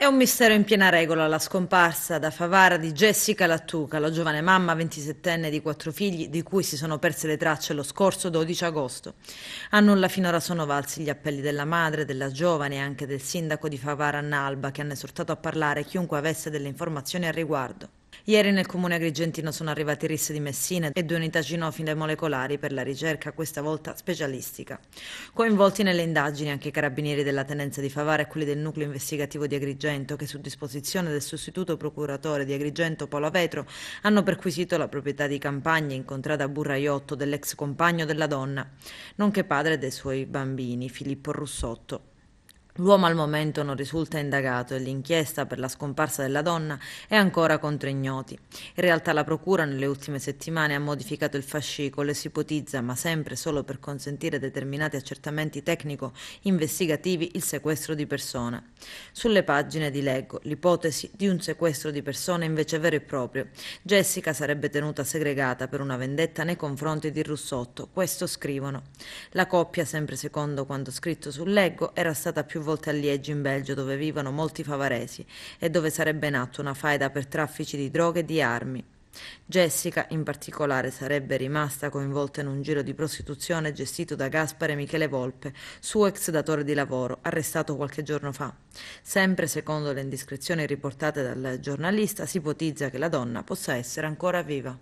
È un mistero in piena regola la scomparsa da Favara di Jessica Lattuca, la giovane mamma 27enne di quattro figli di cui si sono perse le tracce lo scorso 12 agosto. A nulla finora sono valsi gli appelli della madre, della giovane e anche del sindaco di Favara Annalba che hanno esortato a parlare chiunque avesse delle informazioni al riguardo. Ieri nel comune agrigentino sono arrivati i RIS di Messina e due unità ginofile molecolari per la ricerca, questa volta specialistica. Coinvolti nelle indagini anche i carabinieri della tenenza di Favara e quelli del nucleo investigativo di Agrigento che su disposizione del sostituto procuratore di Agrigento Paolo Vetro hanno perquisito la proprietà di campagna incontrata a Burraiotto dell'ex compagno della donna, nonché padre dei suoi bambini Filippo Russotto. L'uomo al momento non risulta indagato e l'inchiesta per la scomparsa della donna è ancora contro ignoti. In realtà la Procura nelle ultime settimane ha modificato il fascicolo e si ipotizza, ma sempre solo per consentire determinati accertamenti tecnico-investigativi, il sequestro di persona. Sulle pagine di leggo l'ipotesi di un sequestro di persona invece vero e proprio. Jessica sarebbe tenuta segregata per una vendetta nei confronti di Russotto, questo scrivono. La coppia, sempre secondo quanto scritto sul leggo, era stata più volte volte a Liegi in Belgio dove vivono molti favaresi e dove sarebbe nata una faida per traffici di droghe e di armi. Jessica, in particolare, sarebbe rimasta coinvolta in un giro di prostituzione gestito da Gaspare Michele Volpe, suo ex datore di lavoro, arrestato qualche giorno fa. Sempre secondo le indiscrezioni riportate dal giornalista, si ipotizza che la donna possa essere ancora viva.